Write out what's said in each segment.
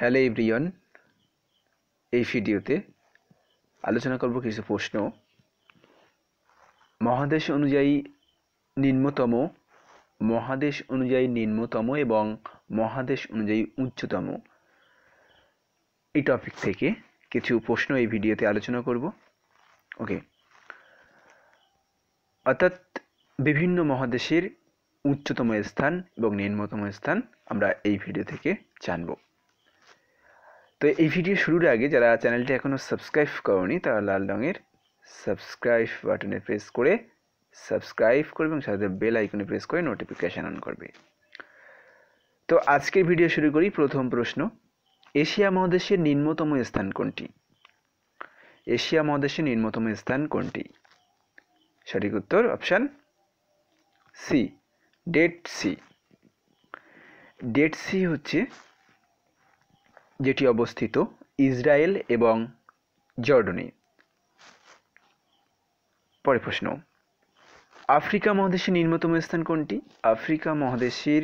hello everyone এই ভিডিওতে আলোচনা করব কিছু প্রশ্ন মহাদেশ অনুযায়ী নিম্নতম মহাদেশ অনুযায়ী নিম্নতম এবং মহাদেশ অনুযায়ী উচ্চতম এই টপিক থেকে কিছু প্রশ্ন এই ভিডিওতে আলোচনা করব ওকে অর্থাৎ বিভিন্ন মহাদেশের উচ্চতম স্থান এবং নিম্নতম স্থান আমরা এই ভিডিও থেকে জানবো তো এই ভিডিও শুরুর আগে যারা চ্যানেলটি এখনও সাবস্ক্রাইব করনি তারা লাল রঙের সাবস্ক্রাইব বাটনে প্রেস করে সাবস্ক্রাইব করবে এবং সাথে বেল আইকনে প্রেস করে নোটিফিকেশান অন করবে তো আজকের ভিডিও শুরু করি প্রথম প্রশ্ন এশিয়া মহাদেশের নিম্নতম স্থান কোনটি এশিয়া মহাদেশের নিম্নতম স্থান কোনটি সঠিক উত্তর option C date C date C হচ্ছে যেটি অবস্থিত ইসরায়েল এবং জর্ডনে পরে প্রশ্ন আফ্রিকা মহাদেশের নিম্নতম স্থান কোনটি আফ্রিকা মহাদেশের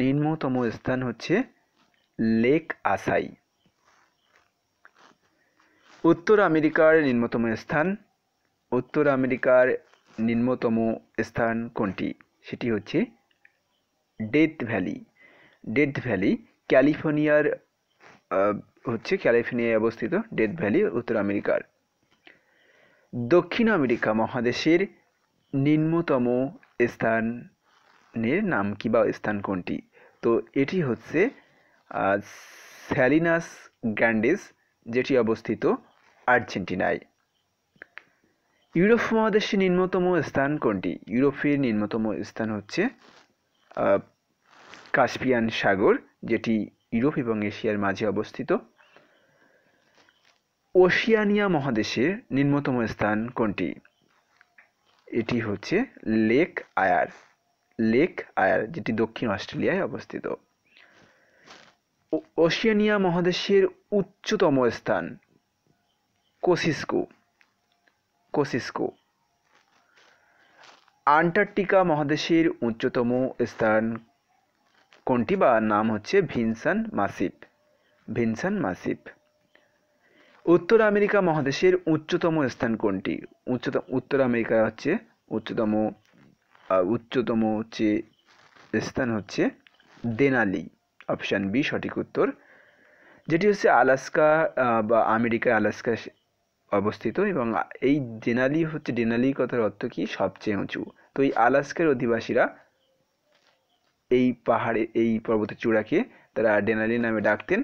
নিম্নতম স্থান হচ্ছে লেক আসাই উত্তর আমেরিকার নিম্নতম স্থান উত্তর আমেরিকার নিম্নতম স্থান কোনটি সেটি হচ্ছে ডেথ ভ্যালি ডেথ ভ্যালি ক্যালিফোর্নিয়ার হচ্ছে ক্যালিফোর্নিয়ায় অবস্থিত ডেথ ভ্যালি উত্তর আমেরিকার দক্ষিণ আমেরিকা মহাদেশের নিম্নতম স্থানের নাম কি বা স্থান কোনটি তো এটি হচ্ছে স্যালিনাস গ্র্যান্ডিস যেটি অবস্থিত আর্জেন্টিনায় ইউরোপ মহাদেশের নিম্নতম স্থান কোনটি ইউরোপের নিম্নতম স্থান হচ্ছে কাস্পিয়ান সাগর যেটি ইউরোপ এবং এশিয়ার মাঝে অবস্থিত ওশিয়ানিয়া মহাদেশের নিম্নতম স্থান কোনটি এটি হচ্ছে লেক আয়ার লেক আয়ার যেটি দক্ষিণ অস্ট্রেলিয়ায় অবস্থিত ওশিয়ানিয়া মহাদেশের উচ্চতম স্থান কোসিসকো কোসিসকো আন্টার্কটিকা মহাদেশের উচ্চতম স্থান কোনটি বা নাম হচ্ছে ভিনসান মাসিপ ভিনসান মাসিপ উত্তর আমেরিকা মহাদেশের উচ্চতম স্থান কোনটি উচ্চতম উত্তর আমেরিকা হচ্ছে উচ্চতম উচ্চতম হচ্ছে স্থান হচ্ছে দেনালি অপশান বি সঠিক উত্তর যেটি হচ্ছে আলাস্কা বা আমেরিকা আলাস্কা অবস্থিত এবং এই ডেনালি হচ্ছে ডেনালি কথার অর্থ কি সবচেয়ে উঁচু তো এই আলাস্কার অধিবাসীরা এই পাহাড়ে এই পর্বতের চূড়াকে তারা ডেনালি নামে ডাকতেন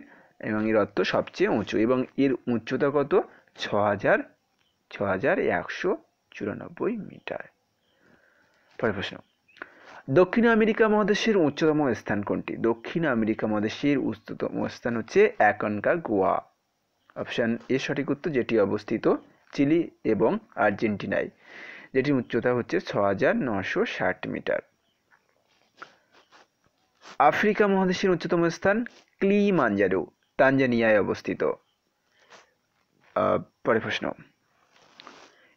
এবং এর অর্থ সবচেয়ে উঁচু এবং এর উচ্চতা কত ছ হাজার ছ হাজার একশো চুরানব্বই মিটার পরের প্রশ্ন দক্ষিণ আমেরিকা মহাদেশের উচ্চতম স্থান কোনটি দক্ষিণ আমেরিকা মহাদেশের উচ্চতম স্থান হচ্ছে একনকা গোয়া অপশান এ সঠিক উত্তর যেটি অবস্থিত চিলি এবং আর্জেন্টিনায় যেটির উচ্চতা হচ্ছে ছ হাজার নশো ষাট মিটার আফ্রিকা মহাদেশের উচ্চতম স্থান ক্লি মানজারু তানজানিয়ায় অবস্থিত পরে প্রশ্ন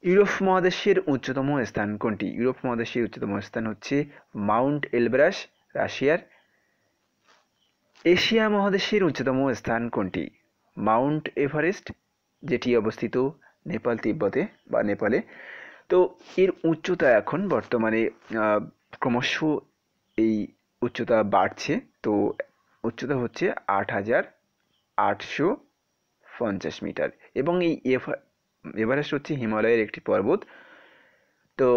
ইউরোপ মহাদেশের উচ্চতম স্থান কোনটি ইউরোপ মহাদেশের উচ্চতম স্থান হচ্ছে মাউন্ট এলব্রাস রাশিয়ার এশিয়া মহাদেশের উচ্চতম স্থান কোনটি মাউন্ট এভারেস্ট যেটি অবস্থিত নেপাল তিব্বতে বা নেপালে তো এর উচ্চতা এখন বর্তমানে ক্রমশ এই উচ্চতা বাড়ছে তো উচ্চতা হচ্ছে আট হাজার আটশো পঞ্চাশ মিটার এবং এই এভারেস্ট হচ্ছে হিমালয়ের একটি পর্বত তো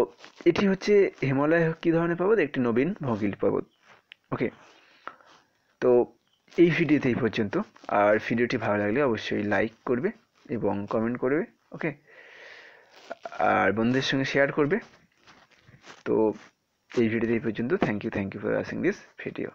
এটি হচ্ছে হিমালয় কী ধরনের পর্বত একটি নবীন ভগিল পর্বত ওকে তো এই ভিডিওতে এই পর্যন্ত আর ভিডিওটি ভালো লাগলে অবশ্যই লাইক করবে এবং কমেন্ট করবে ওকে আর বন্ধুদের সঙ্গে শেয়ার করবে তো এই ভিডিওতে এই পর্যন্ত thank you thank you for watching this video